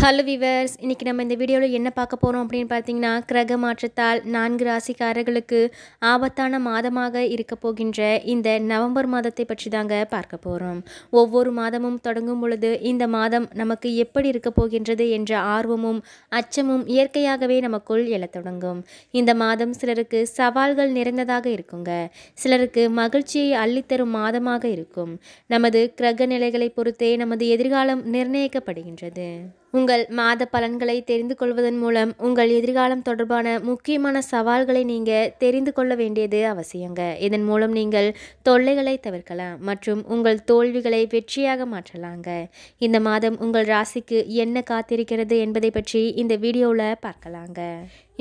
hello viewers இன்றைக்கி நம்ம இந்த வீடியோவில் என்ன பார்க்க போகிறோம் அப்படின்னு பார்த்தீங்கன்னா கிரக மாற்றத்தால் நான்கு ராசிக்காரர்களுக்கு ஆபத்தான மாதமாக இருக்க போகின்ற இந்த நவம்பர் மாதத்தை பற்றி தாங்க பார்க்க போகிறோம் ஒவ்வொரு மாதமும் தொடங்கும் பொழுது இந்த மாதம் நமக்கு எப்படி இருக்க போகின்றது என்ற ஆர்வமும் அச்சமும் இயற்கையாகவே நமக்குள் எழத் தொடங்கும் இந்த மாதம் சிலருக்கு சவால்கள் நிறைந்ததாக இருக்குங்க சிலருக்கு மகிழ்ச்சியை அள்ளித்தரும் மாதமாக இருக்கும் நமது கிரக நிலைகளை பொறுத்தே நமது எதிர்காலம் நிர்ணயிக்கப்படுகின்றது உங்கள் மாத பலன்களை தெரிந்து கொள்வதன் மூலம் உங்கள் எதிர்காலம் தொடர்பான முக்கியமான சவால்களை நீங்கள் தெரிந்து கொள்ள வேண்டியது அவசியங்க இதன் மூலம் நீங்கள் தொல்லைகளை தவிர்க்கலாம் மற்றும் உங்கள் தோல்விகளை வெற்றியாக மாற்றலாங்க இந்த மாதம் உங்கள் ராசிக்கு என்ன காத்திருக்கிறது என்பதை பற்றி இந்த வீடியோவில் பார்க்கலாங்க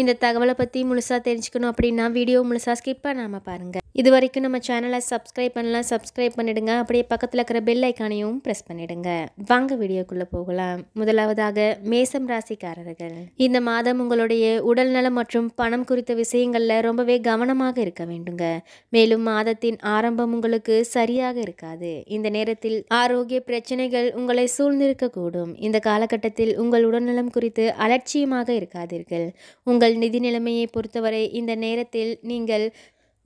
இந்த தகவலை பற்றி முழுசாக தெரிஞ்சுக்கணும் அப்படின்னா வீடியோ முழுசாக ஸ்கிப் பண்ணாமல் பாருங்கள் இது வரைக்கும் நம்ம சேனலை சப்ஸ்கிரைப் பண்ணலாம் சப்ஸ்கிரைப் பண்ணிடுங்க அப்படியே பக்கத்தில் இருக்கிற பெல் ஐக்கானையும் ப்ரெஸ் பண்ணிடுங்க வாங்க வீடியோக்குள்ளே போகலாம் முதலாவதாக மேசம் ராசிக்காரர்கள் இந்த மாதம் உங்களுடைய உடல்நலம் மற்றும் பணம் குறித்த விஷயங்களில் ரொம்பவே கவனமாக இருக்க வேண்டுங்க மேலும் மாதத்தின் ஆரம்பம் உங்களுக்கு சரியாக இருக்காது இந்த நேரத்தில் ஆரோக்கிய பிரச்சனைகள் உங்களை சூழ்ந்திருக்கக்கூடும் இந்த காலகட்டத்தில் உங்கள் உடல்நலம் குறித்து அலட்சியமாக இருக்காதீர்கள் உங்கள் நிதி நிலைமையை பொறுத்தவரை இந்த நேரத்தில் நீங்கள்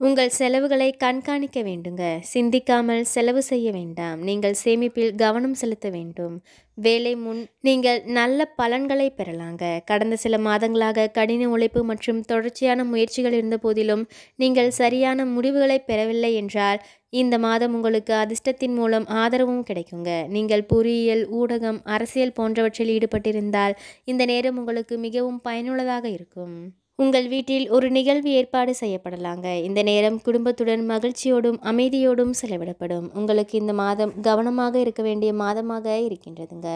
உங்கள் செலவுகளை கண்காணிக்க வேண்டுங்க சிந்திக்காமல் செலவு செய்ய வேண்டாம் நீங்கள் சேமிப்பில் கவனம் செலுத்த வேண்டும் வேலை முன் நீங்கள் நல்ல பலன்களை பெறலாங்க கடந்த சில மாதங்களாக கடின உழைப்பு மற்றும் தொடர்ச்சியான முயற்சிகள் இருந்த போதிலும் நீங்கள் சரியான முடிவுகளை பெறவில்லை என்றால் இந்த மாதம் உங்களுக்கு அதிர்ஷ்டத்தின் மூலம் ஆதரவும் கிடைக்குங்க நீங்கள் பொறியியல் ஊடகம் அரசியல் போன்றவற்றில் ஈடுபட்டிருந்தால் இந்த நேரம் உங்களுக்கு மிகவும் பயனுள்ளதாக இருக்கும் உங்கள் வீட்டில் ஒரு நிகழ்வு ஏற்பாடு செய்யப்படலாங்க இந்த நேரம் குடும்பத்துடன் மகிழ்ச்சியோடும் அமைதியோடும் செலவிடப்படும் உங்களுக்கு இந்த மாதம் கவனமாக இருக்க வேண்டிய மாதமாக இருக்கின்றதுங்க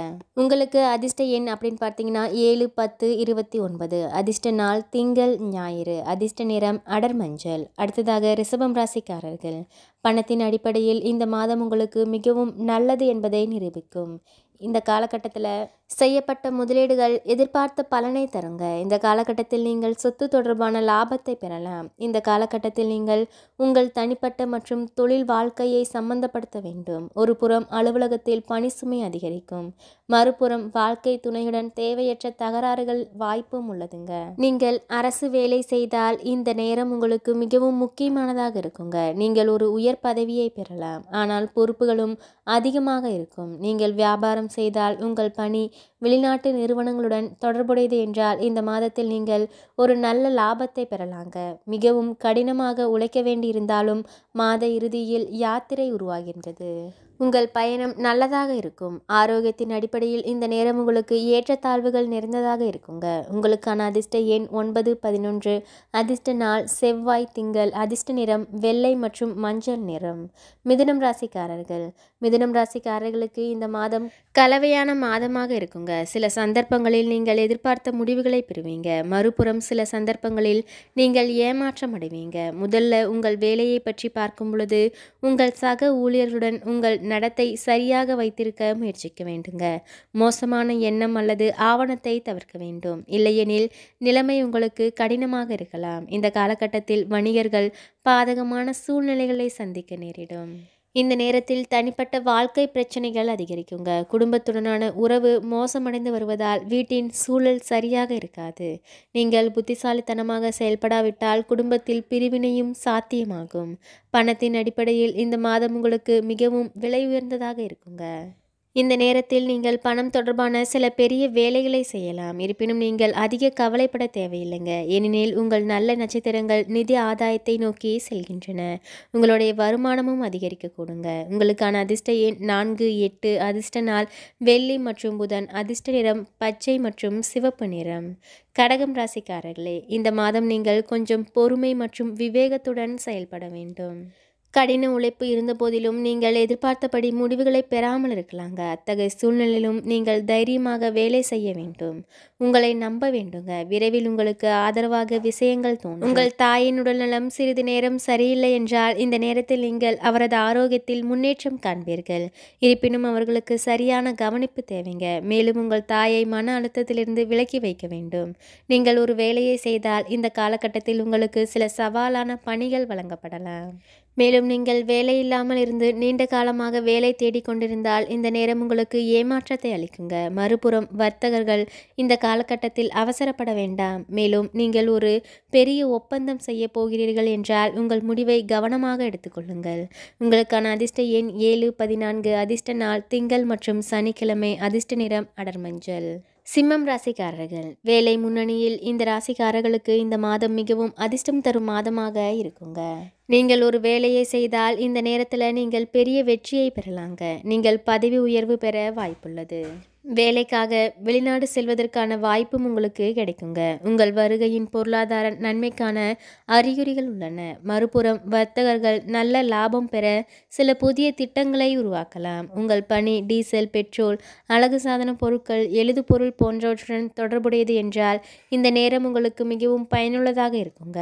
உங்களுக்கு அதிர்ஷ்ட எண் அப்படின்னு பார்த்தீங்கன்னா ஏழு பத்து இருபத்தி ஒன்பது அதிர்ஷ்ட நாள் திங்கள் ஞாயிறு அதிர்ஷ்ட நிறம் அடர் மஞ்சள் அடுத்ததாக ரிசபம் ராசிக்காரர்கள் பணத்தின் அடிப்படையில் இந்த மாதம் உங்களுக்கு மிகவும் நல்லது என்பதை நிரூபிக்கும் இந்த காலகட்டத்தில் செய்யப்பட்ட முதலீடுகள் எதிர்பார்த்த பலனை தருங்க இந்த காலகட்டத்தில் நீங்கள் சொத்து தொடர்பான லாபத்தை பெறலாம் இந்த காலகட்டத்தில் நீங்கள் உங்கள் தனிப்பட்ட மற்றும் தொழில் வாழ்க்கையை சம்பந்தப்படுத்த வேண்டும் ஒரு புறம் அலுவலகத்தில் பணி சுமை அதிகரிக்கும் மறுபுறம் வாழ்க்கை துணையுடன் தேவையற்ற தகராறுகள் வாய்ப்பும் உள்ளதுங்க நீங்கள் அரசு வேலை செய்தால் இந்த நேரம் உங்களுக்கு மிகவும் முக்கியமானதாக இருக்குங்க நீங்கள் ஒரு உயர் பதவியை பெறலாம் ஆனால் பொறுப்புகளும் அதிகமாக இருக்கும் நீங்கள் வியாபாரம் செய்தால் உங்கள் பணி வெளிநாட்டு நிறுவனங்களுடன் தொடர்புடையது என்றால் இந்த மாதத்தில் நீங்கள் ஒரு நல்ல லாபத்தை பெறலாங்க மிகவும் கடினமாக உழைக்க வேண்டியிருந்தாலும் மாத இறுதியில் யாத்திரை உருவாகின்றது உங்கள் பயணம் நல்லதாக இருக்கும் ஆரோக்கியத்தின் அடிப்படையில் இந்த நேரம் உங்களுக்கு ஏற்றத்தாழ்வுகள் நிறைந்ததாக இருக்குங்க உங்களுக்கான அதிர்ஷ்ட எண் ஒன்பது பதினொன்று அதிர்ஷ்ட நாள் செவ்வாய் திங்கள் அதிர்ஷ்ட நிறம் வெள்ளை மற்றும் மஞ்சள் நிறம் மிதுனம் ராசிக்காரர்கள் மிதுனம் ராசிக்காரர்களுக்கு இந்த மாதம் கலவையான மாதமாக இருக்குங்க சில சந்தர்ப்பங்களில் நீங்கள் எதிர்பார்த்த முடிவுகளை பெறுவீங்க மறுபுறம் சில சந்தர்ப்பங்களில் நீங்கள் ஏமாற்றம் அடைவீங்க முதல்ல உங்கள் வேலையை பற்றி பார்க்கும் பொழுது உங்கள் சக ஊழியர்களுடன் உங்கள் நடத்தை சரியாக வைத்திருக்க முயற்சிக்க வேண்டுங்க மோசமான எண்ணம் அல்லது ஆவணத்தை தவிர்க்க வேண்டும் இல்லையெனில் நிலைமை உங்களுக்கு கடினமாக இருக்கலாம் இந்த காலகட்டத்தில் வணிகர்கள் பாதகமான சூழ்நிலைகளை சந்திக்க நேரிடும் இந்த நேரத்தில் தனிப்பட்ட வாழ்க்கை பிரச்சனைகள் அதிகரிக்குங்க குடும்பத்துடனான உறவு மோசமடைந்து வருவதால் வீட்டின் சூழல் சரியாக இருக்காது நீங்கள் புத்திசாலித்தனமாக செயல்படாவிட்டால் குடும்பத்தில் பிரிவினையும் சாத்தியமாகும் பணத்தின் அடிப்படையில் இந்த மாதம் உங்களுக்கு மிகவும் விலை உயர்ந்ததாக இருக்குங்க இந்த நேரத்தில் நீங்கள் பணம் தொடர்பான சில பெரிய வேலைகளை செய்யலாம் இருப்பினும் நீங்கள் அதிக கவலைப்பட தேவையில்லைங்க ஏனெனில் உங்கள் நல்ல நட்சத்திரங்கள் நிதி ஆதாயத்தை நோக்கி செல்கின்றன உங்களுடைய வருமானமும் கூடுங்க உங்களுக்கான அதிர்ஷ்ட எண் நான்கு எட்டு அதிர்ஷ்ட நாள் வெள்ளி மற்றும் புதன் அதிர்ஷ்ட நிறம் பச்சை மற்றும் சிவப்பு நிறம் கடகம் ராசிக்காரர்களே இந்த மாதம் நீங்கள் கொஞ்சம் பொறுமை மற்றும் விவேகத்துடன் செயல்பட வேண்டும் கடின உழைப்பு இருந்தபோதிலும் நீங்கள் எதிர்பார்த்தபடி முடிவுகளை பெறாமல் இருக்கலாங்க அத்தகைய சூழ்நிலையிலும் நீங்கள் தைரியமாக வேலை செய்ய வேண்டும் உங்களை நம்ப வேண்டுங்க விரைவில் உங்களுக்கு ஆதரவாக விஷயங்கள் தோணும் உங்கள் தாயின் உடல்நலம் சிறிது நேரம் சரியில்லை என்றால் இந்த நேரத்தில் நீங்கள் அவரது ஆரோக்கியத்தில் முன்னேற்றம் காண்பீர்கள் இருப்பினும் அவர்களுக்கு சரியான கவனிப்பு தேவைங்க மேலும் உங்கள் தாயை மன அழுத்தத்திலிருந்து விலக்கி வைக்க வேண்டும் நீங்கள் ஒரு வேலையை செய்தால் இந்த காலகட்டத்தில் உங்களுக்கு சில சவாலான பணிகள் வழங்கப்படலாம் மேலும் நீங்கள் வேலை இல்லாமல் இருந்து நீண்ட காலமாக வேலை தேடிக்கொண்டிருந்தால் இந்த நேரம் உங்களுக்கு ஏமாற்றத்தை அளிக்குங்க மறுபுறம் வர்த்தகர்கள் இந்த காலகட்டத்தில் அவசரப்பட வேண்டாம் மேலும் நீங்கள் ஒரு பெரிய ஒப்பந்தம் செய்ய போகிறீர்கள் என்றால் உங்கள் முடிவை கவனமாக எடுத்துக்கொள்ளுங்கள் உங்களுக்கான அதிர்ஷ்ட எண் ஏழு பதினான்கு அதிர்ஷ்ட நாள் திங்கள் மற்றும் சனிக்கிழமை அதிர்ஷ்ட நிறம் அடர்மஞ்சள் சிம்மம் ராசிக்காரர்கள் வேலை முன்னணியில் இந்த ராசிக்காரர்களுக்கு இந்த மாதம் மிகவும் அதிர்ஷ்டம் தரும் மாதமாக இருக்குங்க நீங்கள் ஒரு வேலையை செய்தால் இந்த நேரத்தில் நீங்கள் பெரிய வெற்றியை பெறலாங்க நீங்கள் பதவி உயர்வு பெற வாய்ப்புள்ளது வேலைக்காக வெளிநாடு செல்வதற்கான வாய்ப்பும் உங்களுக்கு கிடைக்குங்க உங்கள் வருகையின் பொருளாதார நன்மைக்கான அறிகுறிகள் உள்ளன மறுபுறம் வர்த்தகர்கள் நல்ல லாபம் பெற சில புதிய திட்டங்களை உருவாக்கலாம் உங்கள் பணி டீசல் பெட்ரோல் அழகு சாதன பொருட்கள் எழுது பொருள் போன்றவற்றுடன் தொடர்புடையது என்றால் இந்த நேரம் உங்களுக்கு மிகவும் பயனுள்ளதாக இருக்குங்க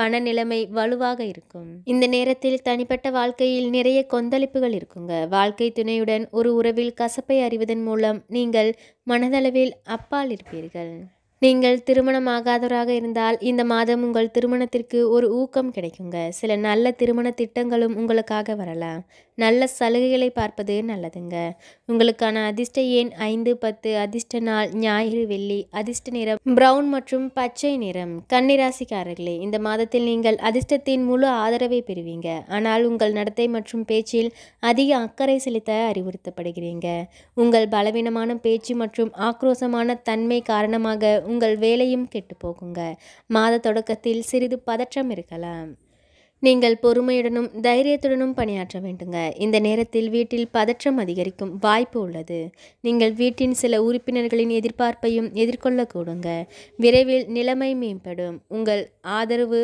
பண நிலைமை வலுவாக இருக்கும் இந்த நேரத்தில் தனிப்பட்ட வாழ்க்கையில் நிறைய கொந்தளிப்புகள் இருக்குங்க வாழ்க்கை துணையுடன் ஒரு உறவில் கசப்பை அறிவதன் மூலம் நீங்கள் மனதளவில் அப்பால் இருப்பீர்கள் நீங்கள் திருமணமாகாதவராக இருந்தால் இந்த மாதம் உங்கள் திருமணத்திற்கு ஒரு ஊக்கம் கிடைக்குங்க சில நல்ல திருமண திட்டங்களும் உங்களுக்காக வரலாம் நல்ல சலுகைகளை பார்ப்பது நல்லதுங்க உங்களுக்கான அதிர்ஷ்ட எண் ஐந்து பத்து அதிர்ஷ்ட நாள் ஞாயிறு வெள்ளி அதிர்ஷ்ட நிறம் ப்ரௌன் மற்றும் பச்சை நிறம் கன்னிராசிக்காரர்களே இந்த மாதத்தில் நீங்கள் அதிர்ஷ்டத்தின் முழு ஆதரவை பெறுவீங்க ஆனால் உங்கள் நடத்தை மற்றும் பேச்சில் அதிக அக்கறை செலுத்த அறிவுறுத்தப்படுகிறீங்க உங்கள் பலவீனமான பேச்சு மற்றும் ஆக்ரோசமான தன்மை காரணமாக உங்கள் வேலையும் கெட்டு போகுங்க மாத தொடக்கத்தில் சிறிது பதற்றம் இருக்கலாம் நீங்கள் பொறுமையுடனும் தைரியத்துடனும் பணியாற்ற வேண்டுங்க இந்த நேரத்தில் வீட்டில் பதற்றம் அதிகரிக்கும் வாய்ப்பு உள்ளது நீங்கள் வீட்டின் சில உறுப்பினர்களின் எதிர்பார்ப்பையும் எதிர்கொள்ளக்கூடுங்க விரைவில் நிலைமை மேம்படும் உங்கள் ஆதரவு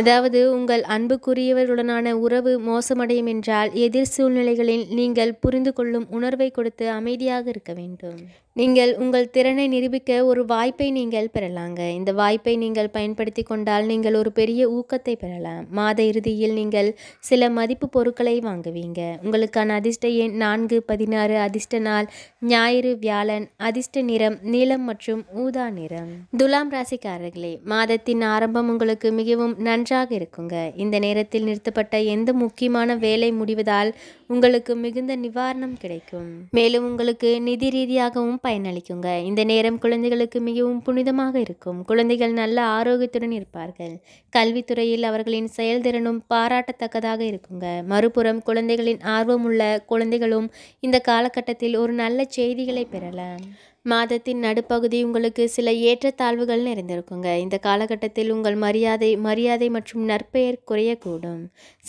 அதாவது உங்கள் அன்புக்குரியவர்களுடனான உறவு மோசமடையும் என்றால் எதிர் சூழ்நிலைகளில் நீங்கள் புரிந்து கொள்ளும் உணர்வை கொடுத்து அமைதியாக இருக்க வேண்டும் நீங்கள் உங்கள் திறனை நிரூபிக்க ஒரு வாய்ப்பை நீங்கள் பெறலாங்க இந்த வாய்ப்பை நீங்கள் பயன்படுத்தி கொண்டால் நீங்கள் ஒரு பெரிய ஊக்கத்தை பெறலாம் மாத இறுதியில் நீங்கள் சில மதிப்பு பொருட்களை வாங்குவீங்க உங்களுக்கான அதிர்ஷ்ட எண் நான்கு பதினாறு அதிர்ஷ்ட நாள் ஞாயிறு வியாழன் அதிர்ஷ்ட நிறம் நீளம் மற்றும் ஊதா நிறம் துலாம் ராசிக்காரர்களே மாதத்தின் ஆரம்பம் உங்களுக்கு மிகவும் நன்றாக இருக்குங்க இந்த நேரத்தில் நிறுத்தப்பட்ட எந்த முக்கியமான வேலை முடிவதால் உங்களுக்கு மிகுந்த நிவாரணம் கிடைக்கும் மேலும் உங்களுக்கு நிதி ரீதியாகவும் பயனளிக்குங்க இந்த நேரம் குழந்தைகளுக்கு மிகவும் புனிதமாக இருக்கும் குழந்தைகள் நல்ல ஆரோக்கியத்துடன் இருப்பார்கள் கல்வித்துறையில் அவர்களின் செயல்திறனும் பாராட்டத்தக்கதாக இருக்குங்க மறுபுறம் குழந்தைகளின் ஆர்வமுள்ள குழந்தைகளும் இந்த காலகட்டத்தில் ஒரு நல்ல செய்திகளை பெறலாம் மாதத்தின் நடுப்பகுதி உங்களுக்கு சில ஏற்றத்தாழ்வுகள் நிறைந்திருக்குங்க இந்த காலகட்டத்தில் உங்கள் மரியாதை மரியாதை மற்றும் நற்பெயர் குறையக்கூடும்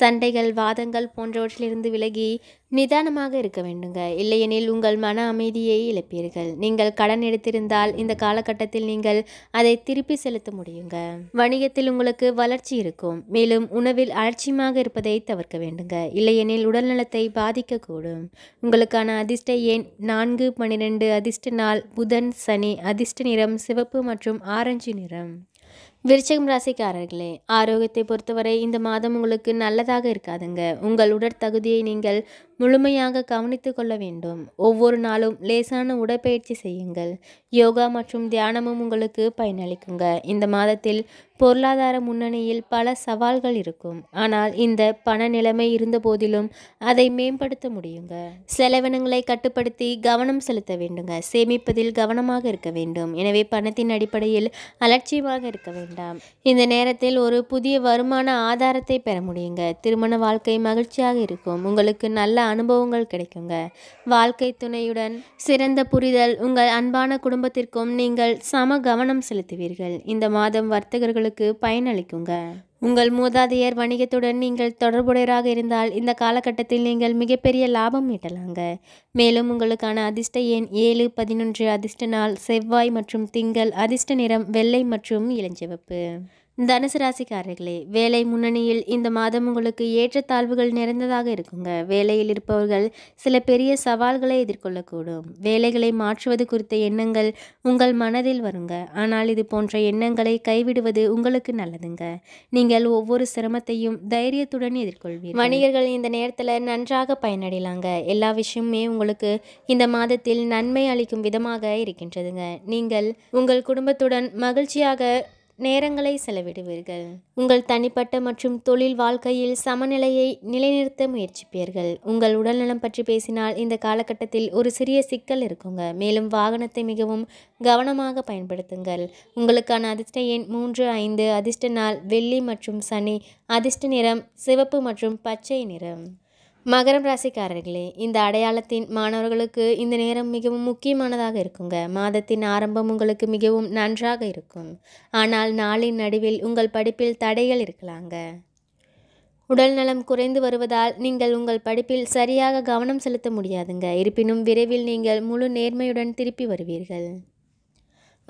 சண்டைகள் வாதங்கள் போன்றவற்றிலிருந்து விலகி நிதானமாக இருக்க வேண்டுங்க இல்லையெனில் உங்கள் மன அமைதியை இழப்பீர்கள் நீங்கள் கடன் எடுத்திருந்தால் இந்த காலகட்டத்தில் நீங்கள் அதை திருப்பி செலுத்த முடியுங்க வணிகத்தில் உங்களுக்கு வளர்ச்சி இருக்கும் மேலும் உணவில் அலட்சியமாக இருப்பதை தவிர்க்க வேண்டுங்க இல்லையெனில் உடல்நலத்தை பாதிக்கக்கூடும் உங்களுக்கான அதிர்ஷ்ட எண் நான்கு பன்னிரெண்டு அதிர்ஷ்ட நாள் புதன் சனி அதிர்ஷ்ட நிறம் சிவப்பு மற்றும் ஆரஞ்சு நிறம் விருச்சகம் ராசிக்காரர்களே ஆரோக்கியத்தை பொறுத்தவரை இந்த மாதம் உங்களுக்கு நல்லதாக இருக்காதுங்க உங்கள் உடற்தகுதியை நீங்கள் முழுமையாக கவனித்து கொள்ள வேண்டும் ஒவ்வொரு நாளும் லேசான உடற்பயிற்சி செய்யுங்கள் யோகா மற்றும் தியானமும் உங்களுக்கு பயனளிக்குங்க இந்த மாதத்தில் பொருளாதார முன்னணியில் பல சவால்கள் இருக்கும் ஆனால் இந்த பண நிலைமை இருந்த போதிலும் அதை மேம்படுத்த முடியுங்க செலவினங்களை கட்டுப்படுத்தி கவனம் செலுத்த வேண்டுங்க சேமிப்பதில் கவனமாக இருக்க வேண்டும் எனவே பணத்தின் அடிப்படையில் அலட்சியமாக இருக்க வேண்டும் வேண்டாம் இந்த நேரத்தில் ஒரு புதிய வருமான ஆதாரத்தை பெற முடியுங்க திருமண வாழ்க்கை மகிழ்ச்சியாக இருக்கும் உங்களுக்கு நல்ல அனுபவங்கள் கிடைக்குங்க வாழ்க்கை துணையுடன் சிறந்த புரிதல் உங்கள் அன்பான குடும்பத்திற்கும் நீங்கள் சம கவனம் செலுத்துவீர்கள் இந்த மாதம் வர்த்தகர்களுக்கு பயனளிக்குங்க உங்கள் மூதாதையர் வணிகத்துடன் நீங்கள் தொடர்புடையராக இருந்தால் இந்த காலகட்டத்தில் நீங்கள் மிகப்பெரிய லாபம் ஈட்டலாங்க மேலும் உங்களுக்கான அதிர்ஷ்ட எண் ஏழு பதினொன்று அதிர்ஷ்ட நாள் செவ்வாய் மற்றும் திங்கள் அதிர்ஷ்ட நிறம் வெள்ளை மற்றும் இளஞ்சிவப்பு தனுசு ராசிக்காரர்களே வேலை முன்னணியில் இந்த மாதம் உங்களுக்கு ஏற்றத்தாழ்வுகள் நிறைந்ததாக இருக்குங்க வேலையில் இருப்பவர்கள் சில பெரிய சவால்களை எதிர்கொள்ளக்கூடும் வேலைகளை மாற்றுவது குறித்த எண்ணங்கள் உங்கள் மனதில் வருங்க ஆனால் இது போன்ற எண்ணங்களை கைவிடுவது உங்களுக்கு நல்லதுங்க நீங்கள் ஒவ்வொரு சிரமத்தையும் தைரியத்துடன் எதிர்கொள்வீர்கள் வணிகர்கள் இந்த நேரத்தில் நன்றாக பயனடையலாங்க எல்லா விஷயமுமே உங்களுக்கு இந்த மாதத்தில் நன்மை அளிக்கும் விதமாக இருக்கின்றதுங்க நீங்கள் உங்கள் குடும்பத்துடன் மகிழ்ச்சியாக நேரங்களை செலவிடுவீர்கள் உங்கள் தனிப்பட்ட மற்றும் தொழில் வாழ்க்கையில் சமநிலையை நிலைநிறுத்த முயற்சிப்பீர்கள் உங்கள் உடல்நலம் பற்றி பேசினால் இந்த காலகட்டத்தில் ஒரு சிறிய சிக்கல் இருக்குங்க மேலும் வாகனத்தை மிகவும் கவனமாக பயன்படுத்துங்கள் உங்களுக்கான அதிர்ஷ்ட எண் மூன்று ஐந்து அதிர்ஷ்ட நாள் வெள்ளி மற்றும் சனி அதிர்ஷ்ட நிறம் சிவப்பு மற்றும் பச்சை நிறம் மகரம் ராசிக்காரர்களே இந்த அடையாளத்தின் மாணவர்களுக்கு இந்த நேரம் மிகவும் முக்கியமானதாக இருக்குங்க மாதத்தின் ஆரம்பம் உங்களுக்கு மிகவும் நன்றாக இருக்கும் ஆனால் நாளின் நடுவில் உங்கள் படிப்பில் தடைகள் இருக்கலாங்க உடல் நலம் குறைந்து வருவதால் நீங்கள் உங்கள் படிப்பில் சரியாக கவனம் செலுத்த முடியாதுங்க இருப்பினும் விரைவில் நீங்கள் முழு நேர்மையுடன் திருப்பி வருவீர்கள்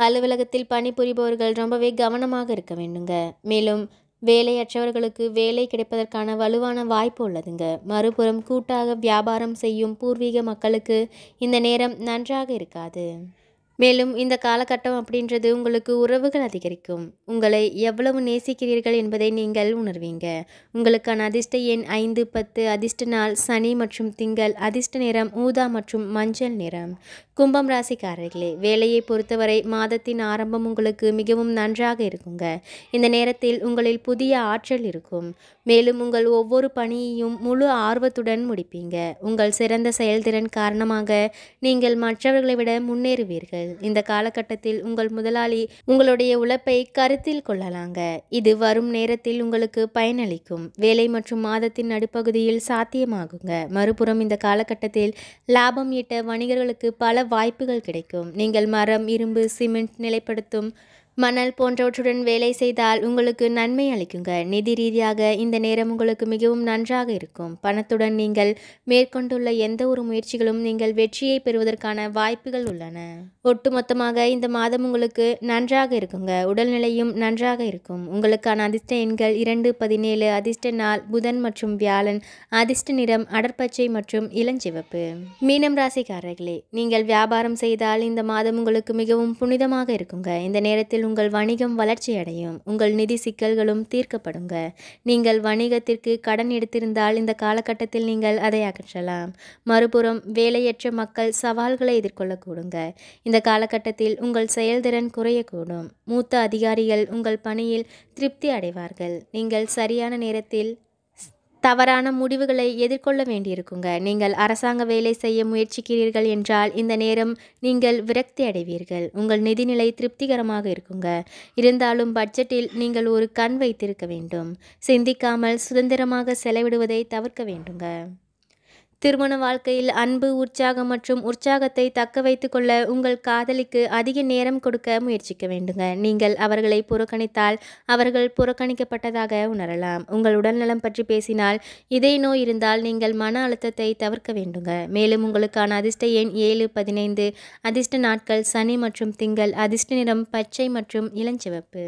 அலுவலகத்தில் பணிபுரிபவர்கள் ரொம்பவே கவனமாக இருக்க வேண்டுங்க மேலும் வேலையற்றவர்களுக்கு வேலை கிடைப்பதற்கான வலுவான வாய்ப்பு உள்ளதுங்க மறுபுறம் கூட்டாக வியாபாரம் செய்யும் பூர்வீக மக்களுக்கு இந்த நேரம் நன்றாக இருக்காது மேலும் இந்த காலகட்டம் அப்படின்றது உங்களுக்கு உறவுகள் அதிகரிக்கும் உங்களை எவ்வளவு நேசிக்கிறீர்கள் என்பதை நீங்கள் உணர்வீங்க உங்களுக்கான அதிர்ஷ்ட எண் ஐந்து பத்து அதிர்ஷ்ட நாள் சனி மற்றும் திங்கள் அதிர்ஷ்ட நிறம் ஊதா மற்றும் மஞ்சள் நிறம் கும்பம் ராசிக்காரர்களே வேலையை பொறுத்தவரை மாதத்தின் ஆரம்பம் உங்களுக்கு மிகவும் நன்றாக இருக்குங்க இந்த நேரத்தில் உங்களில் புதிய ஆற்றல் இருக்கும் மேலும் உங்கள் ஒவ்வொரு பணியையும் முழு ஆர்வத்துடன் முடிப்பீங்க உங்கள் சிறந்த செயல்திறன் காரணமாக நீங்கள் மற்றவர்களை விட முன்னேறுவீர்கள் இந்த காலகட்டத்தில் உங்கள் முதலாளி உங்களுடைய உழைப்பை கருத்தில் கொள்ளலாங்க இது வரும் நேரத்தில் உங்களுக்கு பயனளிக்கும் வேலை மற்றும் மாதத்தின் நடுப்பகுதியில் சாத்தியமாகுங்க மறுபுறம் இந்த காலகட்டத்தில் லாபம் ஈட்ட வணிகர்களுக்கு பல வாய்ப்புகள் கிடைக்கும் நீங்கள் மரம் இரும்பு சிமெண்ட் நிலைப்படுத்தும் மணல் போன்றவற்றுடன் வேலை செய்தால் உங்களுக்கு நன்மை அளிக்குங்க நிதி ரீதியாக இந்த நேரம் உங்களுக்கு மிகவும் நன்றாக இருக்கும் பணத்துடன் நீங்கள் மேற்கொண்டுள்ள எந்த ஒரு முயற்சிகளும் நீங்கள் வெற்றியை பெறுவதற்கான வாய்ப்புகள் உள்ளன ஒட்டுமொத்தமாக இந்த மாதம் உங்களுக்கு நன்றாக இருக்குங்க உடல்நிலையும் நன்றாக இருக்கும் உங்களுக்கான அதிர்ஷ்ட எண்கள் இரண்டு பதினேழு அதிர்ஷ்ட நாள் புதன் மற்றும் வியாழன் அதிர்ஷ்ட நிறம் அடற்பச்சை மற்றும் இளஞ்சிவப்பு மீனம் ராசிக்காரர்களே நீங்கள் வியாபாரம் செய்தால் இந்த மாதம் உங்களுக்கு மிகவும் புனிதமாக இருக்குங்க இந்த நேரத்தில் உங்கள் வணிகம் வளர்ச்சியடையும் உங்கள் நிதி சிக்கல்களும் தீர்க்கப்படுங்க நீங்கள் வணிகத்திற்கு கடன் எடுத்திருந்தால் இந்த காலகட்டத்தில் நீங்கள் அதை அகற்றலாம் மறுபுறம் வேலையற்ற மக்கள் சவால்களை எதிர்கொள்ளக்கூடுங்க இந்த காலகட்டத்தில் உங்கள் செயல்திறன் குறையக்கூடும் மூத்த அதிகாரிகள் உங்கள் பணியில் திருப்தி அடைவார்கள் நீங்கள் சரியான நேரத்தில் தவறான முடிவுகளை எதிர்கொள்ள வேண்டியிருக்குங்க நீங்கள் அரசாங்க வேலை செய்ய முயற்சிக்கிறீர்கள் என்றால் இந்த நேரம் நீங்கள் விரக்தி அடைவீர்கள் உங்கள் நிதிநிலை திருப்திகரமாக இருக்குங்க இருந்தாலும் பட்ஜெட்டில் நீங்கள் ஒரு கண் வைத்திருக்க வேண்டும் சிந்திக்காமல் சுதந்திரமாக செலவிடுவதை தவிர்க்க வேண்டுங்க திருமண வாழ்க்கையில் அன்பு உற்சாகம் மற்றும் உற்சாகத்தை தக்க வைத்து கொள்ள உங்கள் காதலிக்கு அதிக நேரம் கொடுக்க முயற்சிக்க வேண்டுங்க நீங்கள் அவர்களை புறக்கணித்தால் அவர்கள் புறக்கணிக்கப்பட்டதாக உணரலாம் உங்கள் உடல்நலம் பற்றி பேசினால் இதே நோய் இருந்தால் நீங்கள் மன அழுத்தத்தை தவிர்க்க வேண்டுங்க மேலும் உங்களுக்கான அதிர்ஷ்ட எண் ஏழு பதினைந்து அதிர்ஷ்ட நாட்கள் சனி மற்றும் திங்கள் அதிர்ஷ்ட நிறம் பச்சை மற்றும் இளஞ்சிவப்பு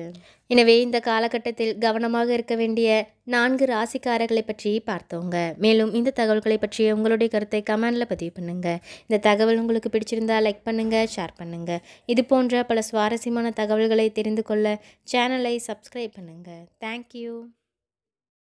எனவே இந்த காலகட்டத்தில் கவனமாக இருக்க வேண்டிய நான்கு ராசிக்காரர்களை பற்றி பார்த்தோங்க மேலும் இந்த தகவல்களை பற்றி உங்களுடைய கருத்தை கமெண்டில் பதிவு பண்ணுங்கள் இந்த தகவல் உங்களுக்கு பிடிச்சிருந்தால் லைக் பண்ணுங்கள் ஷேர் பண்ணுங்கள் இது போன்ற பல சுவாரஸ்யமான தகவல்களை தெரிந்து கொள்ள சேனலை சப்ஸ்கிரைப் பண்ணுங்கள் தேங்க்யூ